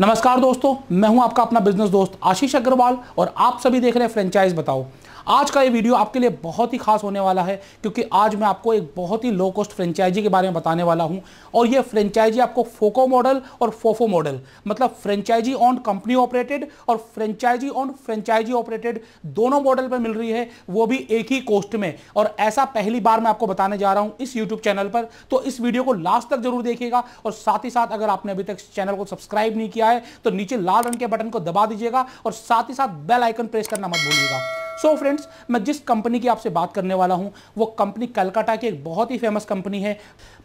नमस्कार दोस्तों मैं हूं आपका अपना बिजनेस दोस्त आशीष अग्रवाल और आप सभी देख रहे हैं फ्रेंचाइज बताओ आज का ये वीडियो आपके लिए बहुत ही खास होने वाला है क्योंकि आज मैं आपको एक बहुत ही लो कॉस्ट फ्रेंचाइजी के बारे में बताने वाला हूँ और ये फ्रेंचाइजी आपको फोको मॉडल और फोफो मॉडल मतलब फ्रेंचाइजी ऑन कंपनी ऑपरेटेड और फ्रेंचाइजी ऑन फ्रेंचाइजी ऑपरेटेड दोनों मॉडल पर मिल रही है वो भी एक ही कॉस्ट में और ऐसा पहली बार मैं आपको बताने जा रहा हूँ इस यूट्यूब चैनल पर तो इस वीडियो को लास्ट तक जरूर देखिएगा और साथ ही साथ अगर आपने अभी तक चैनल को सब्सक्राइब नहीं किया है तो नीचे लाल रंग के बटन को दबा दीजिएगा और साथ ही साथ बेल आइकन प्रेस करना मत भूलिएगा सो so फ्रेंड्स मैं जिस कंपनी की आपसे बात करने वाला हूं वो कंपनी कलकत्ता की एक बहुत ही फेमस कंपनी है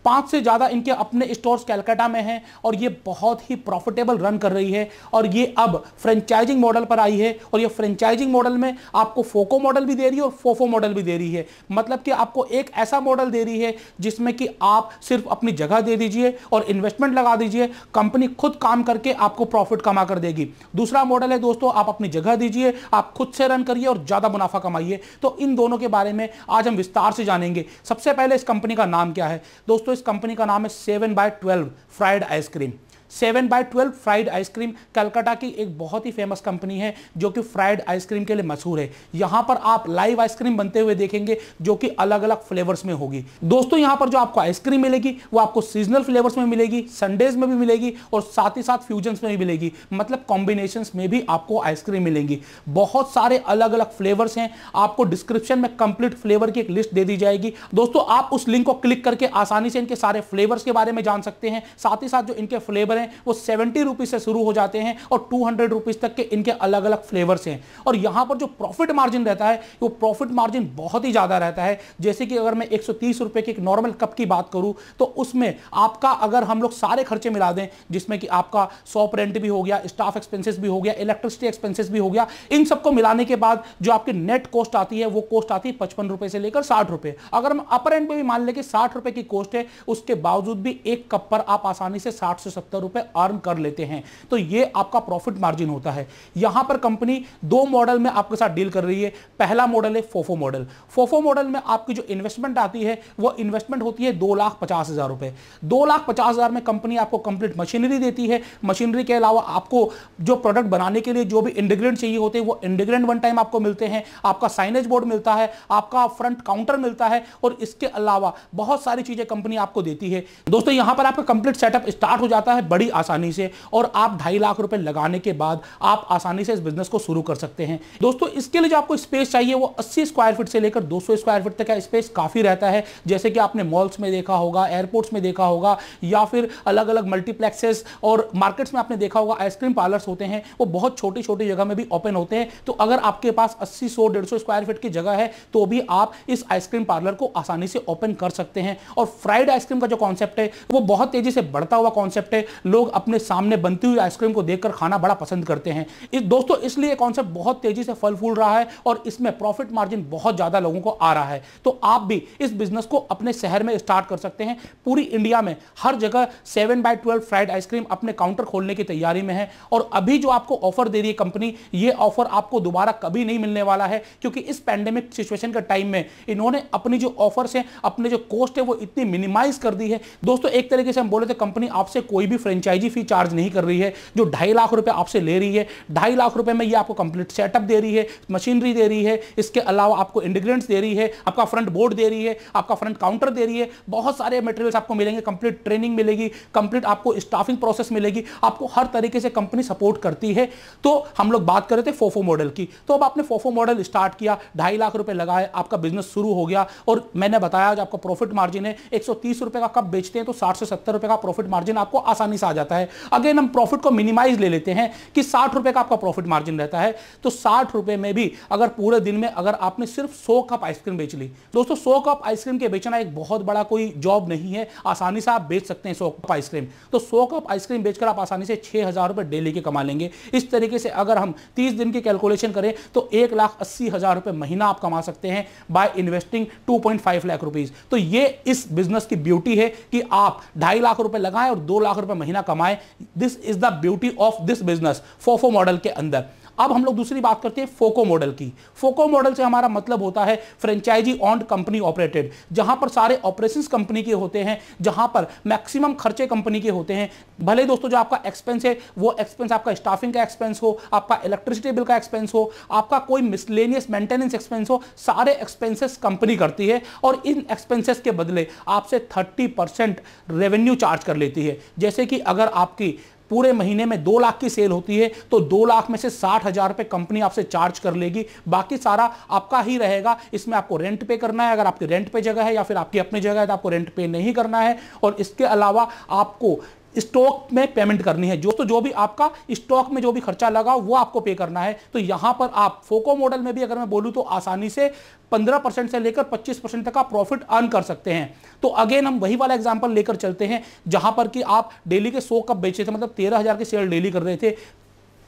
पांच से ज़्यादा इनके अपने स्टोर्स कैलकाटा में हैं और ये बहुत ही प्रॉफिटेबल रन कर रही है और ये अब फ्रेंचाइजिंग मॉडल पर आई है और ये फ्रेंचाइजिंग मॉडल में आपको फोको मॉडल भी दे रही है और फोफो मॉडल भी दे रही है मतलब कि आपको एक ऐसा मॉडल दे रही है जिसमें कि आप सिर्फ अपनी जगह दे दीजिए और इन्वेस्टमेंट लगा दीजिए कंपनी खुद काम करके आपको प्रॉफिट कमा कर देगी दूसरा मॉडल है दोस्तों आप अपनी जगह दीजिए आप खुद से रन करिए और ज़्यादा मुनाफा कमाइए तो इन दोनों के बारे में आज हम विस्तार से जानेंगे सबसे पहले इस कंपनी का नाम क्या है दोस्तों इस कंपनी का नाम है seven by twelve fried ice cream seven by twelve fried ice cream Calcutta की एक बहुत ही फेमस कंपनी है जो कि फ्राइड आइसक्रीम के लिए मशहूर है यहाँ पर आप लाइव आइसक्रीम बनते हुए देखेंगे जो कि अलग अलग फ्लेवर्स में होगी दोस्तों यहाँ पर जो आपको आइसक्रीम मिलेगी वो आपको सीजनल फ्लेवर्स में मिलेगी संडेज में भी मिलेगी और साथ ही साथ फ्यूजन में भी मिलेगी मतलब कॉम्बिनेशन में भी आपको आइसक्रीम मिलेंगी बहुत सारे अलग अलग फ्लेवर्स हैं आपको डिस्क्रिप्शन में कंप्लीट फ्लेवर की एक लिस्ट दे दी जाएगी दोस्तों आप उस लिंक को क्लिक करके आसानी से इनके सारे फ्लेवर्स के बारे में जान सकते हैं साथ ही साथ जो इनके फ्लेवर हैं वो सेवेंटी रुपीज से शुरू हो जाते हैं और टू हंड्रेड रुपीज तक के इनके अलग अलग फ्लेवर्स हैं और यहां पर जो प्रॉफिट मार्जिन रहता है वो प्रॉफिट मार्जिन बहुत ही ज़्यादा रहता है जैसे कि अगर मैं एक रुपए के एक नॉर्मल कप की बात करूं तो उसमें आपका अगर हम लोग सारे खर्चे मिला दें जिसमें कि आपका शॉप रेंट भी हो गया स्टाफ एक्सपेंसिस भी हो गया इलेक्ट्रिसिटी एक्सपेंसिस भी हो गया इन सबको मिलाने के बाद जो आपकी नेट कॉस्ट आती है वो कॉस्ट आती है पचपन रुपए से लेकर साठ रुपए अगर हम अपर एंड पे भी मान लें कि साठ रुपए की कॉस्ट है उसके बावजूद भी एक कप पर आप आसानी से साठ से सत्तर रुपए अर्न कर लेते हैं तो ये आपका प्रॉफिट मार्जिन होता है यहां पर कंपनी दो मॉडल में आपके साथ डील कर रही है पहला मॉडल है फोफो मॉडल फोफो मॉडल में आपकी जो इन्वेस्टमेंट आती है वह इन्वेस्टमेंट होती है दो लाख पचास हजार रुपए दो लाख पचास हजार में कंपनी आपको कंप्लीट मशीनरी देती है मशीनरी के अलावा आपको जो प्रोडक्ट बनाने के लिए जो भी इंडिग्रेंट चाहिए होते हैं वो इंडिग्रेंट वन टाइम आपको मिलते हैं आपका साइनेज बोर्ड मिलता है आपका फ्रंट काउंटर मिलता है और इसके अलावा बहुत सारी चीजें कंपनी आपको देती है दोस्तों यहां पर आपका कंप्लीट सेटअप स्टार्ट हो जाता है बड़ी आसानी से और आप ढाई लाख रुपए लगाने के बाद आप आसानी से इस बिजनेस को शुरू कर सकते हैं दोस्तों इसके लिए जो आपको स्पेस चाहिए वो 80 स्क्वायर फीट से लेकर 200 स्क्वायर फीट तक का स्पेस काफी रहता है जैसे कि आपने मॉल्स में देखा होगा एयरपोर्ट्स में देखा होगा या फिर अलग अलग मल्टीप्लेक्सेस और मार्केट्स में आपने देखा होगा आइसक्रीम पार्लर्स होते हैं वो बहुत छोटी छोटी जगह में भी ओपन होते हैं तो अगर आपके पास अस्सी सौ डेढ़ स्क्वायर फीट की जगह है तो भी आप इस आइसक्रीम पार्लर को आसानी से ओपन कर सकते हैं और फ्राइड आइसक्रीम का जो कॉन्सेप्ट है वो बहुत तेजी से बढ़ता हुआ कॉन्सेप्ट है लोग अपने सामने बनती हुई आइसक्रीम को देखकर खाना बड़ा पसंद करते हैं इस दोस्तों इसलिए कॉन्सेप्ट बहुत तेजी से फल फूल रहा है और इसमें प्रॉफिट मार्जिन बहुत ज़्यादा लोगों को आ रहा है तो आप भी इस बिजनेस को अपने शहर में स्टार्ट कर सकते हैं पूरी इंडिया में हर जगह seven by twelve fried ice cream अपने काउंटर खोलने की तैयारी में है और अभी जो आपको ऑफर दे रही है कंपनी ये ऑफर आपको दोबारा कभी नहीं मिलने वाला है क्योंकि इस पैंडेमिक सिचुएशन के टाइम में इन्होंने अपनी जो ऑफर्स हैं अपने जो कॉस्ट है वो इतनी मिनिमाइज कर दी है दोस्तों एक तरीके से हम बोले थे कंपनी आपसे कोई भी फ्रेंच फ्रेंचाइजी फी चार्ज नहीं कर रही है जो ढाई लाख रुपए आपसे ले रही है ढाई लाख रुपए में ये आपको कंप्लीट सेटअप दे रही है मशीनरी दे रही है इसके अलावा आपको इंडिग्रेंट्स दे रही है आपका फ्रंट बोर्ड दे रही है आपका फ्रंट काउंटर दे रही है बहुत सारे मटेरियल्स आपको मिलेंगे कंप्लीट ट्रेनिंग मिलेगी कंप्लीट आपको स्टाफिंग प्रोसेस मिलेगी आपको हर तरीके से कंपनी सपोर्ट करती है तो हम लोग बात कर रहे थे फोफो मॉडल की तो अब आपने फोफो मॉडल स्टार्ट किया ढाई लाख रुपए लगाए आपका बिजनेस शुरू हो गया और मैंने बताया जो आपका प्रॉफिट मार्जिन है एक रुपए का कब बेचते हैं तो साठ से सत्तर रुपए का प्रॉफिट मार्जिन आपको आसानी से आ जाता है अगेन हम प्रॉफिट को मिनिमाइज ले लेते हैं कि साठ रुपए का आपका प्रॉफिट मार्जिन रहता है तो साठ रुपए में भी अगर पूरे दिन में अगर आपने सिर्फ सौ कप आइसक्रीम बेच ली दोस्तों सौ कप आइसक्रीम के बेचना एक बहुत बड़ा कोई जॉब नहीं है आसानी से आप बेच सकते हैं सौ कप आइसक्रीम तो सौ कप आइसक्रीम बेचकर आप आसानी से छह हजार रुपए डेली के कमा लेंगे इस तरीके से अगर हम तीस दिन की कैलकुलेशन करें तो एक लाख अस्सी हजार रुपए महीना आप कमा सकते हैं by investing two point five lakh rupees तो ये इस बिजनेस की ब्यूटी है कि आप ढाई लाख रुपए लगाएं और दो लाख रुपए महीना महीना कमाए this is the beauty of this business FOFO model के अंदर अब हम लोग दूसरी बात करते हैं फोको मॉडल की फोको मॉडल से हमारा मतलब होता है फ्रेंचाइजी ऑन्ड कंपनी ऑपरेटेड जहां पर सारे ऑपरेशन कंपनी के होते हैं जहां पर मैक्सिमम खर्चे कंपनी के होते हैं भले दोस्तों जो आपका एक्सपेंस है वो एक्सपेंस आपका स्टाफिंग का एक्सपेंस हो आपका इलेक्ट्रिसिटी बिल का एक्सपेंस हो आपका कोई मिसलेनियस मेंटेनेंस एक्सपेंस हो सारे एक्सपेंसेस कंपनी करती है और इन एक्सपेंसेस के बदले आपसे थर्टी परसेंट रेवेन्यू चार्ज कर लेती है जैसे कि अगर आपकी पूरे महीने में दो लाख की सेल होती है तो दो लाख में से साठ हजार रुपये कंपनी आपसे चार्ज कर लेगी बाकी सारा आपका ही रहेगा इसमें आपको रेंट पे करना है अगर आपके रेंट पे जगह है या फिर आपकी अपनी जगह है तो आपको रेंट पे नहीं करना है और इसके अलावा आपको स्टॉक में पेमेंट करनी है जो तो जो भी आपका स्टॉक में जो भी खर्चा लगा वो आपको पे करना है तो यहां पर आप फोको मॉडल में भी अगर मैं बोलूं तो आसानी से 15 परसेंट से लेकर 25 परसेंट तक का प्रॉफिट अर्न कर सकते हैं तो अगेन हम वही वाला एग्जाम्पल लेकर चलते हैं जहां पर कि आप डेली के सौ कप बेचे थे मतलब तेरह हजार के शेयर डेली कर रहे थे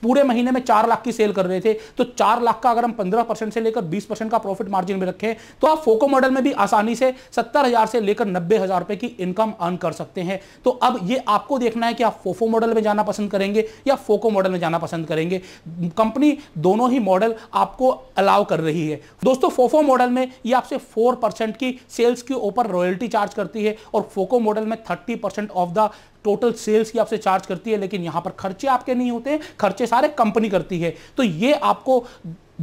पूरे महीने में चार लाख की सेल कर रहे थे तो चार लाख का अगर हम पंद्रह परसेंट से लेकर बीस परसेंट का प्रॉफिट मार्जिन में रखें तो आप फोको मॉडल में भी आसानी से सत्तर हजार से लेकर नब्बे हजार रुपए की इनकम अर्न कर सकते हैं तो अब ये आपको देखना है कि आप फोफो मॉडल में जाना पसंद करेंगे या फोको मॉडल में जाना पसंद करेंगे कंपनी दोनों ही मॉडल आपको अलाउ कर रही है दोस्तों फोफो मॉडल में ये आपसे फोर परसेंट की सेल्स के ऊपर रॉयल्टी चार्ज करती है और फोको मॉडल में thirty percent of the total sales की आपसे चार्ज करती है लेकिन यहां पर खर्चे आपके नहीं होते खर्चे सारे कंपनी करती है तो ये आपको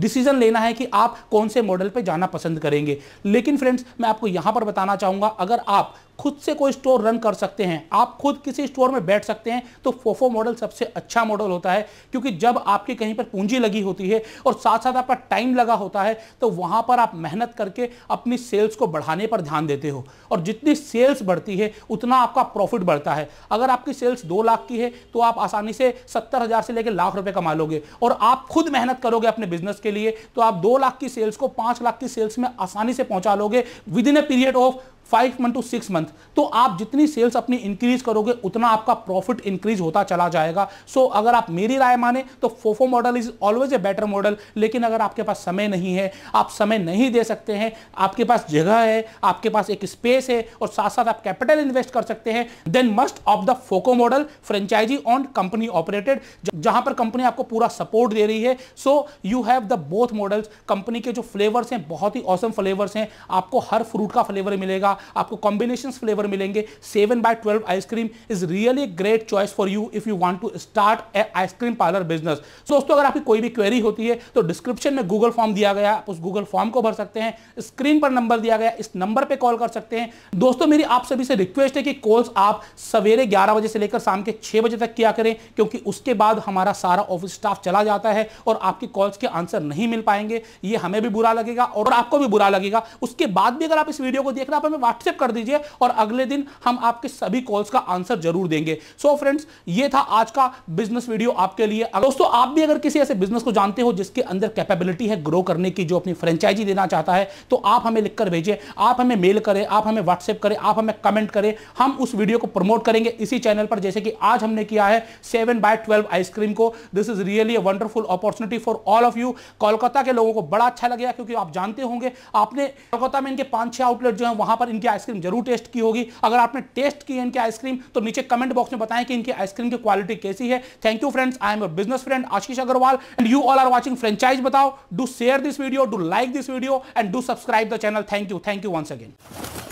डिसीजन लेना है कि आप कौन से मॉडल पे जाना पसंद करेंगे लेकिन फ्रेंड्स मैं आपको यहां पर बताना चाहूंगा अगर आप खुद से कोई स्टोर रन कर सकते हैं आप खुद किसी स्टोर में बैठ सकते हैं तो फोफो मॉडल सबसे अच्छा मॉडल होता है क्योंकि जब आपकी कहीं पर पूंजी लगी होती है और साथ साथ आपका टाइम लगा होता है तो वहां पर आप मेहनत करके अपनी सेल्स को बढ़ाने पर ध्यान देते हो और जितनी सेल्स बढ़ती है उतना आपका प्रॉफिट बढ़ता है अगर आपकी सेल्स दो लाख की है तो आप आसानी से सत्तर हज़ार से लेकर लाख रुपए कमा लोगे और आप खुद मेहनत करोगे अपने बिजनेस के लिए तो आप दो लाख की सेल्स को पाँच लाख की सेल्स में आसानी से पहुंचा लोगे within a period of five month to six month तो आप जितनी सेल्स अपनी इंक्रीज करोगे उतना आपका प्रॉफिट इंक्रीज होता चला जाएगा सो so, अगर आप मेरी राय माने तो FOFO model is always a better model लेकिन अगर आपके पास समय नहीं है आप समय नहीं दे सकते हैं आपके पास जगह है आपके पास एक स्पेस है और साथ साथ आप कैपिटल इन्वेस्ट कर सकते हैं then must of the FOCO model franchisee on company operated जहां पर कंपनी आपको पूरा सपोर्ट दे रही है so you have the both models company के जो फ्लेवर्स हैं बहुत ही औसम awesome फ्लेवर्स हैं आपको हर फ्रूट का फ्लेवर मिलेगा आपको कॉम्बिनेशन फ्लेवर मिलेंगे seven by twelve ice cream is really great choice for you if you want to start a ice cream parlour business दोस्तों अगर आपकी कोई भी क्वेरी होती है तो डिस्क्रिप्शन में गूगल फॉर्म दिया गया आप उस गूगल फॉर्म को भर सकते हैं स्क्रीन पर नंबर दिया गया इस नंबर पर कॉल कर सकते हैं दोस्तों मेरी आप सभी से रिक्वेस्ट है कि कॉल्स आप सवेरे ग्यारह बजे से लेकर शाम के छह बजे तक किया करें क्योंकि उसके बाद हमारा सारा ऑफिस स्टाफ चला जाता है और आपकी कॉल्स के आंसर नहीं मिल पाएंगे ये हमें भी बुरा लगेगा और आपको भी बुरा लगेगा उसके बाद भी अगर आप इस वीडियो को देख रहे हैं आप हमें व्हाट्सएप कर दीजिए और अगले दिन हम आपके सभी कॉल्स का आंसर जरूर देंगे सो so फ्रेंड्स ये था आज का बिजनेस वीडियो आपके लिए दोस्तों आप भी अगर किसी ऐसे बिजनेस को जानते हो जिसके अंदर कैपेबिलिटी है ग्रो करने की जो अपनी फ्रेंचाइजी देना चाहता है तो आप हमें लिखकर भेजिए आप हमें मेल करें आप हमें व्हाट्सएप करें आप हमें कमेंट करें हम उस वीडियो को प्रमोट करेंगे इसी चैनल पर जैसे कि आज हमने किया है सेवन बाय ट्वेल्व आइसक्रीम को this is really a wonderful opportunity for all of you Kolkata के लोगों को बड़ा अच्छा लगेगा क्योंकि आप जानते होंगे आपने कोलकाता में इनके पांच छह आउटलेट जो है वहां पर इनकी आइसक्रीम जरूर टेस्ट की होगी अगर आपने टेस्ट की इनकी आइसक्रीम तो नीचे कमेंट बॉक्स में बताएं कि इनकी आइसक्रीम की क्वालिटी कैसी है thank you friends I am your business friend Ashish Agarwal and you all are watching franchise Batao do share this video do like this video and do subscribe the channel thank you thank you once again